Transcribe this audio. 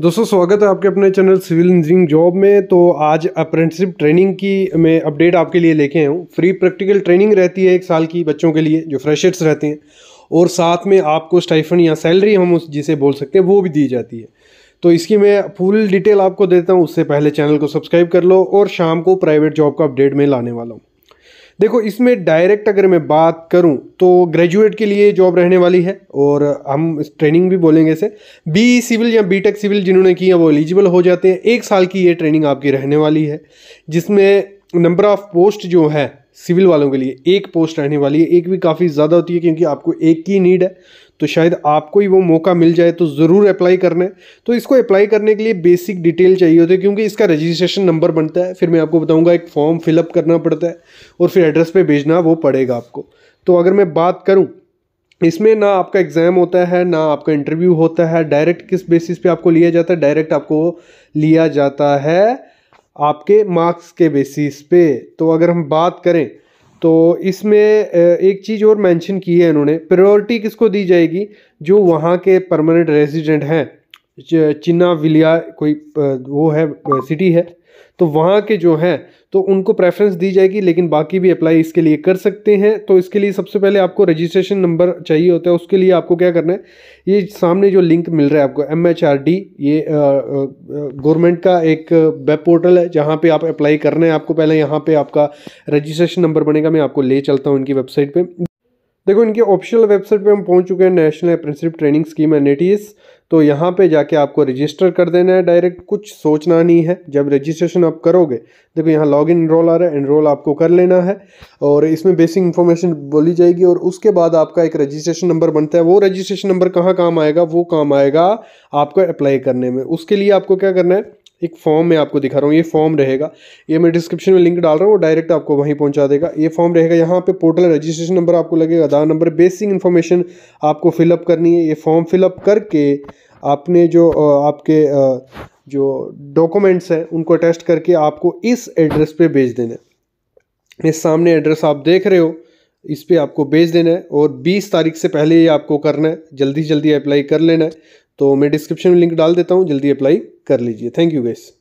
दोस्तों स्वागत है आपके अपने चैनल सिविल इंजीनियरिंग जॉब में तो आज अप्रेंटिसिप ट्रेनिंग की मैं अपडेट आपके लिए लेके आया हूँ फ्री प्रैक्टिकल ट्रेनिंग रहती है एक साल की बच्चों के लिए जो फ्रेशर्स रहते हैं और साथ में आपको स्टाइफन या सैलरी हम उस जिसे बोल सकते हैं वो भी दी जाती है तो इसकी मैं फुल डिटेल आपको देता हूँ उससे पहले चैनल को सब्सक्राइब कर लो और शाम को प्राइवेट जॉब का अपडेट मैं लाने वाला हूँ देखो इसमें डायरेक्ट अगर मैं बात करूं तो ग्रेजुएट के लिए जॉब रहने वाली है और हम ट्रेनिंग भी बोलेंगे इसे बी सिविल या बी टेक सिविल जिन्होंने की है वो एलिजिबल हो जाते हैं एक साल की ये ट्रेनिंग आपकी रहने वाली है जिसमें नंबर ऑफ पोस्ट जो है सिविल वालों के लिए एक पोस्ट रहने वाली है एक भी काफ़ी ज़्यादा होती है क्योंकि आपको एक की नीड है तो शायद आपको ही वो मौका मिल जाए तो ज़रूर अप्लाई करना है तो इसको अप्लाई करने के लिए बेसिक डिटेल चाहिए होती है क्योंकि इसका रजिस्ट्रेशन नंबर बनता है फिर मैं आपको बताऊँगा एक फॉर्म फिलअप करना पड़ता है और फिर एड्रेस पर भेजना वो पड़ेगा आपको तो अगर मैं बात करूँ इसमें ना आपका एग्ज़ाम होता है ना आपका इंटरव्यू होता है डायरेक्ट किस बेसिस पे आपको लिया जाता है डायरेक्ट आपको लिया जाता है आपके मार्क्स के बेसिस पे तो अगर हम बात करें तो इसमें एक चीज़ और मेंशन की है इन्होंने प्रायोरिटी किसको दी जाएगी जो वहाँ के परमानेंट रेजिडेंट हैं चिन्ना विलिया कोई वो है सिटी है तो वहाँ के जो हैं तो उनको प्रेफरेंस दी जाएगी लेकिन बाकी भी अप्लाई इसके लिए कर सकते हैं तो इसके लिए सबसे पहले आपको रजिस्ट्रेशन नंबर चाहिए होता है उसके लिए आपको क्या करना है ये सामने जो लिंक मिल रहा है आपको एम एच आर डी ये गवर्नमेंट का एक वेब पोर्टल है जहाँ पे आप अप्लाई करना है आपको पहले यहाँ पर आपका रजिस्ट्रेशन नंबर बनेगा मैं आपको ले चलता हूँ इनकी वेबसाइट पर देखो इनके ऑप्शनल वेबसाइट पर हम पहुँच चुके हैं national apprenticeship training scheme N तो यहाँ पे जाके आपको रजिस्टर कर देना है डायरेक्ट कुछ सोचना नहीं है जब रजिस्ट्रेशन आप करोगे देखो यहाँ लॉग इन इनरोल आ रहा है इनरोल आपको कर लेना है और इसमें बेसिक इन्फॉर्मेशन बोली जाएगी और उसके बाद आपका एक रजिस्ट्रेशन नंबर बनता है वो रजिस्ट्रेशन नंबर कहाँ काम आएगा वो काम आएगा आपको अप्लाई करने में उसके लिए आपको क्या करना है एक फॉर्म मैं आपको दिखा रहा हूँ ये फॉर्म रहेगा ये मैं डिस्क्रिप्शन में लिंक डाल रहा हूँ वो डायरेक्ट आपको वहीं पहुँचा देगा ये फॉर्म रहेगा यहाँ पे पोर्टल रजिस्ट्रेशन नंबर आपको लगेगा आधार नंबर बेसिक इन्फॉर्मेशन आपको फिलअप करनी है ये फॉर्म फिलअप करके आपने जो आपके जो डॉक्यूमेंट्स हैं उनको अटेस्ट करके आपको इस एड्रेस पे भेज देना है इस सामने एड्रेस आप देख रहे हो इस पर आपको भेज देना है और 20 तारीख से पहले ये आपको करना है जल्दी जल्दी अप्लाई कर लेना है तो मैं डिस्क्रिप्शन में लिंक डाल देता हूँ जल्दी अप्लाई कर लीजिए थैंक यू गैस